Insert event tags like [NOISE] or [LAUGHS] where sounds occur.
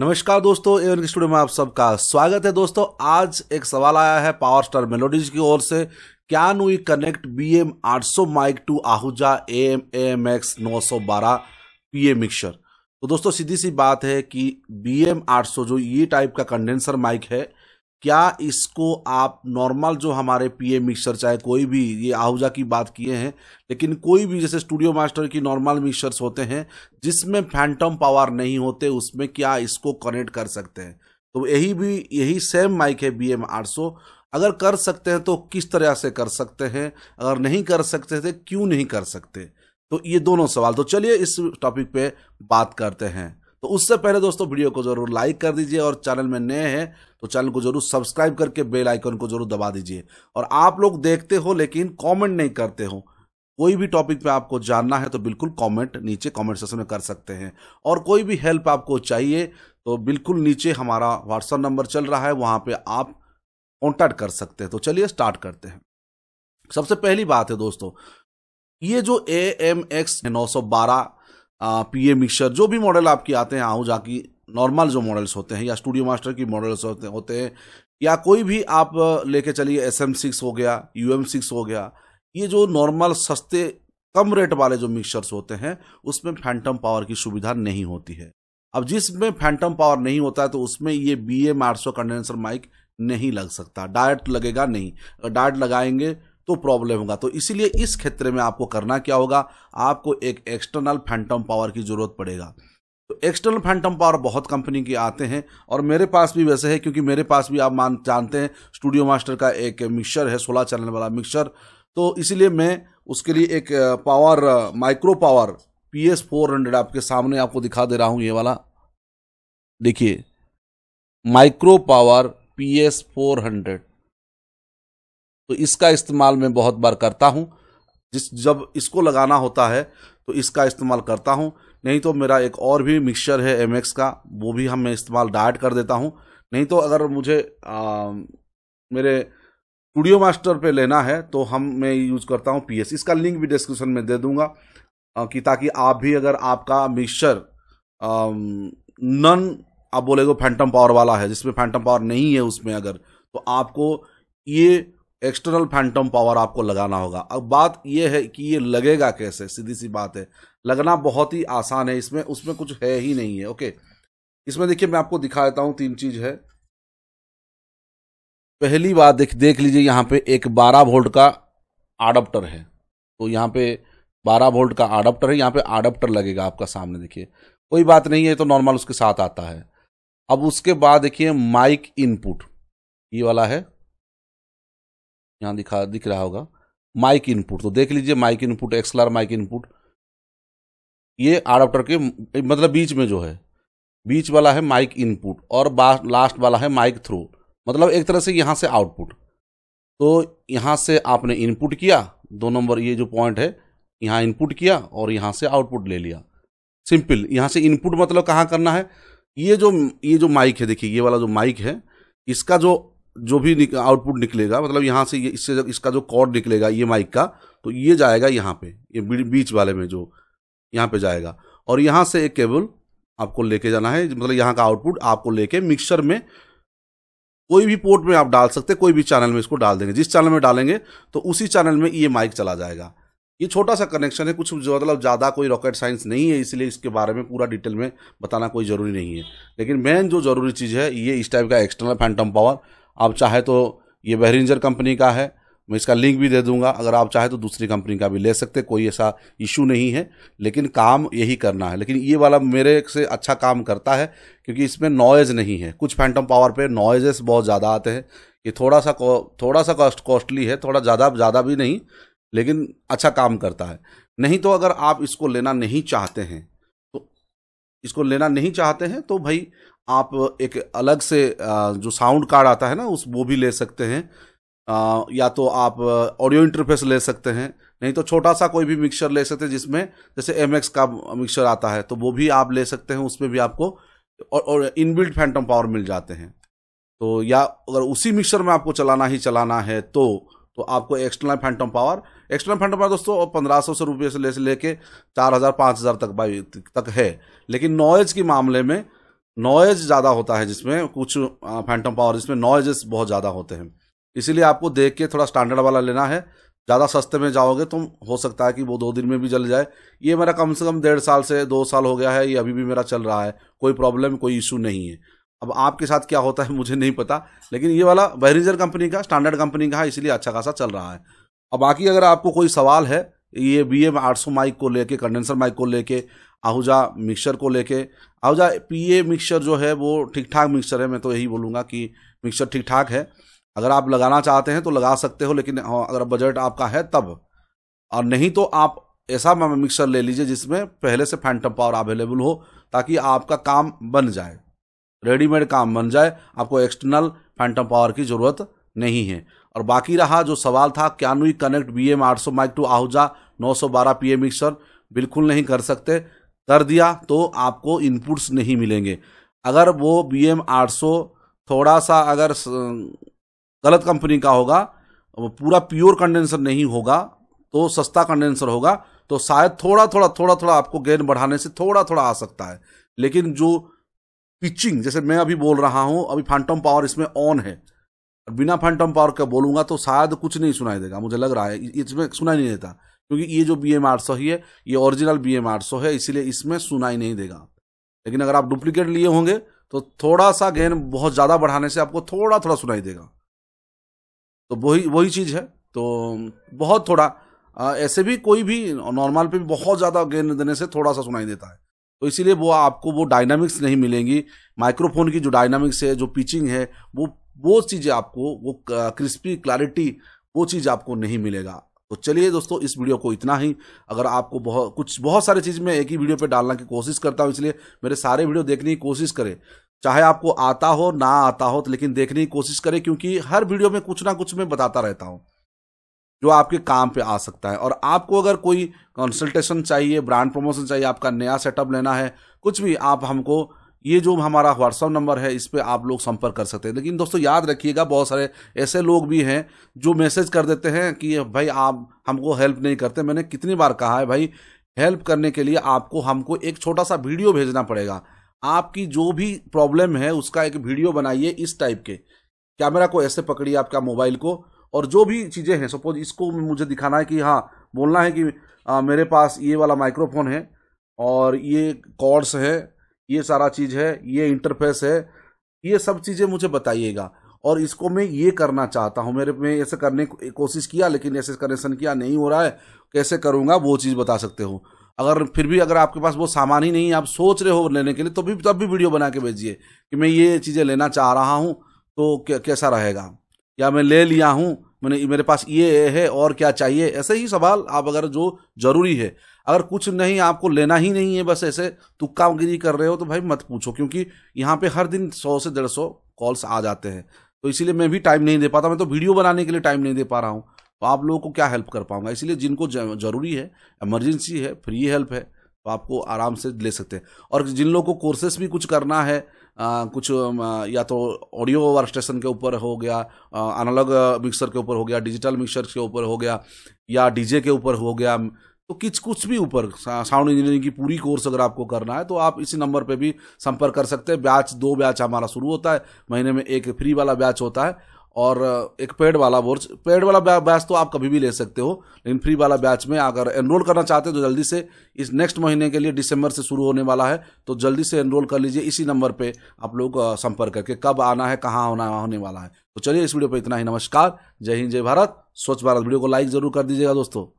नमस्कार दोस्तों Avon studio में आप सबका स्वागत है दोस्तों आज एक सवाल आया है पावर स्टार मेलोडीज की ओर से can we connect B M आठ सौ mic to Ahuja A M A M X नौ सौ बारह पी ए मिक्सर तो दोस्तों सीधी सी बात है कि बी एम आठ सौ जो ये टाइप का कंडेंसर माइक है क्या इसको आप नॉर्मल जो हमारे पीए मिक्सर चाहे कोई भी ये आहूजा की बात किए हैं लेकिन कोई भी जैसे स्टूडियो मास्टर की नॉर्मल मिक्सर्स होते हैं जिसमें फैंटम पावर नहीं होते उसमें क्या इसको कनेक्ट कर सकते हैं तो यही भी यही सेम माइक है बी एम अगर कर सकते हैं तो किस तरह से कर सकते हैं अगर नहीं कर सकते थे क्यों नहीं कर सकते तो ये दोनों सवाल तो चलिए इस टॉपिक पे बात करते हैं तो उससे पहले दोस्तों वीडियो को जरूर लाइक कर दीजिए और चैनल में नए हैं तो चैनल को जरूर सब्सक्राइब करके बेल आइकन को जरूर दबा दीजिए और आप लोग देखते हो लेकिन कॉमेंट नहीं करते हो कोई भी टॉपिक पे आपको जानना है तो बिल्कुल कमेंट नीचे कमेंट सेक्शन में कर सकते हैं और कोई भी हेल्प आपको चाहिए तो बिल्कुल नीचे हमारा व्हाट्सअप नंबर चल रहा है वहाँ पर आप कॉन्टैक्ट कर सकते हैं तो चलिए स्टार्ट करते हैं सबसे पहली बात है दोस्तों ये जो ए एम एक्स नौ सौ बारह पी ए मिक्सर जो भी मॉडल आपके आते हैं आहूजा की नॉर्मल जो मॉडल्स होते हैं या स्टूडियो मास्टर की मॉडल्स होते होते हैं या कोई भी आप लेके चलिए एस एम सिक्स हो गया यू एम सिक्स हो गया ये जो नॉर्मल सस्ते कम रेट वाले जो मिक्सर्स होते हैं उसमें फैंटम पावर की सुविधा नहीं होती है अब जिसमें फैंटम पावर नहीं होता है तो उसमें ये बी एम आठ सौ कंडेंसर माइक नहीं लग सकता डायरेक्ट लगेगा नहीं अगर डायरेक्ट लगाएंगे तो प्रॉब्लम होगा तो इसीलिए इस क्षेत्र में आपको करना क्या होगा आपको एक एक्सटर्नल फैंटम पावर की जरूरत पड़ेगा तो एक्सटर्नल फैंटम पावर बहुत कंपनी के आते हैं और मेरे पास भी वैसे है क्योंकि मेरे पास भी आप मान जानते हैं स्टूडियो मास्टर का एक मिक्सर है सोलह चैनल वाला मिक्सर तो इसीलिए मैं उसके लिए एक power micro power P S four hundred आपके सामने आपको दिखा दे रहा हूँ ये वाला देखिए micro power P S four hundred तो इसका इस्तेमाल मैं बहुत बार करता हूँ जिस जब इसको लगाना होता है तो इसका इस्तेमाल करता हूँ नहीं तो मेरा एक और भी मिक्सचर है एम का वो भी हम मैं इस्तेमाल डायट कर देता हूँ नहीं तो अगर मुझे आ, मेरे स्टूडियो मास्टर पे लेना है तो हम मैं यूज़ करता हूँ पीएस इसका लिंक भी डिस्क्रिप्शन में दे दूंगा आ, कि ताकि आप भी अगर आपका मिक्सचर नन आप बोलेगे फैंटम पावर वाला है जिसमें फैंटम पावर नहीं है उसमें अगर तो आपको ये एक्सटर्नल फैंटम पावर आपको लगाना होगा अब बात यह है कि ये लगेगा कैसे सीधी सी बात है लगना बहुत ही आसान है इसमें उसमें कुछ है ही नहीं है ओके इसमें देखिए मैं आपको दिखा देता हूँ तीन चीज़ है पहली बात देख देख लीजिए यहाँ पे एक 12 वोल्ट का आडप्टर है तो यहाँ पे 12 वोल्ट का आडप्टर है यहाँ पे आडप्टर लगेगा आपका सामने देखिए कोई बात नहीं है तो नॉर्मल उसके साथ आता है अब उसके बाद देखिए माइक इनपुट ये वाला है यहाँ दिखा दिख रहा होगा माइक इनपुट तो देख लीजिए mic input XLR mic input ये आडाप्टर के मतलब बीच में जो है बीच वाला है माइक इनपुट और लास्ट वाला है माइक थ्रू मतलब एक तरह से यहाँ से आउटपुट तो यहाँ से आपने इनपुट किया दो नंबर ये जो पॉइंट है यहाँ इनपुट किया और यहाँ से आउटपुट ले लिया सिंपल यहाँ से इनपुट मतलब कहाँ करना है ये जो ये जो माइक है देखिए ये वाला जो माइक है इसका जो जो भी आउटपुट निकलेगा मतलब यहाँ से ये इससे इसका जो कॉर्ड निकलेगा ये e माइक का तो ये जाएगा यहाँ पे ये बीच वाले में जो यहाँ पे जाएगा और यहाँ से एक केबल आपको लेके जाना है मतलब यहाँ का आउटपुट आपको लेके मिक्सर में कोई भी पोर्ट में आप डाल सकते कोई भी चैनल में इसको डाल देंगे जिस चैनल में डालेंगे तो उसी चैनल में ये e माइक चला जाएगा ये छोटा सा कनेक्शन है कुछ मतलब ज़्यादा कोई रॉकेट साइंस नहीं है इसलिए इसके बारे में पूरा डिटेल में बताना कोई ज़रूरी नहीं है लेकिन मेन जो ज़रूरी चीज़ है ये इस टाइप का एक्सटर्नल फैंटम पावर आप चाहे तो ये बहरिंजर कंपनी का है मैं इसका लिंक भी दे दूंगा अगर आप चाहे तो दूसरी कंपनी का भी ले सकते कोई ऐसा इशू नहीं है लेकिन काम यही करना है लेकिन ये वाला मेरे से अच्छा काम करता है क्योंकि इसमें नॉइज़ नहीं है कुछ फैंटम पावर पे नॉइजेस बहुत ज़्यादा आते हैं ये थोड़ा सा थोड़ा सा कॉस्ट कॉस्टली है थोड़ा ज़्यादा ज़्यादा भी नहीं लेकिन अच्छा काम करता है नहीं तो अगर आप इसको लेना नहीं चाहते हैं तो इसको लेना नहीं चाहते हैं तो भाई आप एक अलग से जो साउंड कार्ड आता है ना उस वो भी ले सकते हैं या तो आप ऑडियो इंटरफेस ले सकते हैं नहीं तो छोटा सा कोई भी मिक्सर ले सकते हैं जिसमें जैसे एम का मिक्सर आता है तो वो भी आप ले सकते हैं उसमें भी आपको और, और इनबिल्ट फैंटम पावर मिल जाते हैं तो या अगर उसी मिक्सर में आपको चलाना ही चलाना है तो तो आपको external phantom power external phantom power दोस्तों पंद्रह सौ रुपये से ले से लेके चार हज़ार पाँच हज़ार तक तक है लेकिन नॉइज़ के मामले में नॉइज ज़्यादा होता है जिसमें कुछ फैंटम पावर जिसमें नॉइजेस बहुत ज़्यादा होते हैं इसीलिए आपको देख के थोड़ा स्टैंडर्ड वाला लेना है ज़्यादा सस्ते में जाओगे तो हो सकता है कि वो दो दिन में भी जल जाए ये मेरा कम से कम डेढ़ साल से दो साल हो गया है ये अभी भी मेरा चल रहा है कोई प्रॉब्लम कोई इशू नहीं है अब आपके साथ क्या होता है [LAUGHS] मुझे नहीं पता लेकिन ये वाला बहरीजर कंपनी का स्टैंडर्ड कंपनी का है इसलिए अच्छा खासा चल रहा है अब बाकी अगर आपको कोई सवाल है ये बी एम आठ सौ माइक को लेके कंडेंसर माइक को लेके आहूजा मिक्सर को लेके आहूजा पीए मिक्सर जो है वो ठीक ठाक मिक्सर है मैं तो यही बोलूँगा कि मिक्सर ठीक ठाक है अगर आप लगाना चाहते हैं तो लगा सकते हो लेकिन हाँ, अगर बजट आपका है तब और नहीं तो आप ऐसा मिक्सर ले लीजिए जिसमें पहले से फैंटम पावर अवेलेबल हो ताकि आपका काम बन जाए रेडीमेड काम बन जाए आपको एक्सटर्नल फैंटम पावर की ज़रूरत नहीं है और बाकी रहा जो सवाल था क्या कनेक्ट बी एम आठ सौ माइक टू आहूजा नौ सौ बारह पी ए मिक्सर बिल्कुल नहीं कर सकते कर दिया तो आपको इनपुट्स नहीं मिलेंगे अगर वो बी एम थोड़ा सा अगर गलत कंपनी का होगा पूरा प्योर कंडेंसर नहीं होगा तो सस्ता कंडेंसर होगा तो शायद थोड़ा थोड़ा थोड़ा थोड़ा आपको गेन बढ़ाने से थोड़ा थोड़ा आ सकता है लेकिन जो पिचिंग जैसे मैं अभी बोल रहा हूँ अभी फैंटम पावर इसमें ऑन है बिना फैंटम पावर का बोलूँगा तो शायद कुछ नहीं सुनाई देगा मुझे लग रहा है इसमें सुनाई नहीं देता क्योंकि ये जो बी एम आठ सौ ही है ये ओरिजिनल बी एम आठ सौ है इसीलिए इसमें सुनाई नहीं देगा लेकिन अगर आप डुप्लीकेट लिए होंगे तो थोड़ा सा गेन बहुत ज़्यादा बढ़ाने से आपको थोड़ा थोड़ा सुनाई देगा तो वही वही चीज़ है तो बहुत थोड़ा आ, ऐसे भी कोई भी नॉर्मल पे भी बहुत ज़्यादा गेन देने से थोड़ा सा सुनाई देता है तो इसीलिए वो आपको वो डायनामिक्स नहीं मिलेंगी माइक्रोफोन की जो डायनामिक्स है जो पिचिंग है वो वो चीज़ें आपको वो क्रिस्पी क्लैरिटी वो चीज़ आपको नहीं मिलेगा तो चलिए दोस्तों इस वीडियो को इतना ही अगर आपको बहुत कुछ बहुत सारी चीज़ में एक ही वीडियो पे डालने की कोशिश करता हूँ इसलिए मेरे सारे वीडियो देखने की कोशिश करें चाहे आपको आता हो ना आता हो तो लेकिन देखने की कोशिश करें क्योंकि हर वीडियो में कुछ ना कुछ मैं बताता रहता हूँ जो आपके काम पे आ सकता है और आपको अगर कोई कंसल्टेशन चाहिए ब्रांड प्रमोशन चाहिए आपका नया सेटअप लेना है कुछ भी आप हमको ये जो हमारा व्हाट्सअप नंबर है इस पर आप लोग संपर्क कर सकते हैं लेकिन दोस्तों याद रखिएगा बहुत सारे ऐसे लोग भी हैं जो मैसेज कर देते हैं कि भाई आप हमको हेल्प नहीं करते मैंने कितनी बार कहा है भाई हेल्प करने के लिए आपको हमको एक छोटा सा वीडियो भेजना पड़ेगा आपकी जो भी प्रॉब्लम है उसका एक वीडियो बनाइए इस टाइप के कैमरा को ऐसे पकड़िए आपका मोबाइल को और जो भी चीज़ें हैं सपोज इसको मुझे दिखाना है कि हाँ बोलना है कि आ, मेरे पास ये वाला माइक्रोफोन है और ये कॉर्ड्स है ये सारा चीज़ है ये इंटरफेस है ये सब चीज़ें मुझे बताइएगा और इसको मैं ये करना चाहता हूँ मेरे में ऐसे करने की कोशिश किया लेकिन ऐसे कनेक्शन किया नहीं हो रहा है कैसे करूँगा वो चीज़ बता सकते हो अगर फिर भी अगर आपके पास वो सामान ही नहीं है आप सोच रहे हो लेने के लिए तो भी तब भी वीडियो बना के भेजिए कि मैं ये चीज़ें लेना चाह रहा हूँ तो कैसा रहेगा या मैं ले लिया हूँ मैंने मेरे पास ये है और क्या चाहिए ऐसे ही सवाल आप अगर जो ज़रूरी है अगर कुछ नहीं आपको लेना ही नहीं है बस ऐसे तुक्कागिरी कर रहे हो तो भाई मत पूछो क्योंकि यहाँ पे हर दिन सौ से डेढ़ सौ कॉल्स आ जाते हैं तो इसीलिए मैं भी टाइम नहीं दे पाता मैं तो वीडियो बनाने के लिए टाइम नहीं दे पा रहा हूँ तो आप लोगों को क्या हेल्प कर पाऊंगा इसीलिए जिनको ज़रूरी है इमरजेंसी है फ्री हेल्प है तो आपको आराम से ले सकते हैं और जिन लोगों को कोर्सेस भी कुछ करना है आ, कुछ आ, या तो ऑडियो स्टेशन के ऊपर हो गया एनालॉग मिक्सर के ऊपर हो गया डिजिटल मिक्सर के ऊपर हो गया या डीजे के ऊपर हो गया तो किस कुछ भी ऊपर साउंड इंजीनियरिंग की पूरी कोर्स अगर आपको करना है तो आप इसी नंबर पे भी संपर्क कर सकते हैं बैच दो बैच हमारा शुरू होता है महीने में एक फ्री वाला बैच होता है और एक पेड वाला बोर्च पेड वाला बैच तो आप कभी भी ले सकते हो लेकिन फ्री वाला बैच में अगर एनरोल करना चाहते हो तो जल्दी से इस नेक्स्ट महीने के लिए दिसंबर से शुरू होने वाला है तो जल्दी से एनरोल कर लीजिए इसी नंबर पे आप लोग संपर्क करके कब आना है कहाँ होना होने वाला है तो चलिए इस वीडियो पर इतना ही नमस्कार जय हिंद जय भारत स्वच्छ भारत वीडियो को लाइक जरूर कर दीजिएगा दोस्तों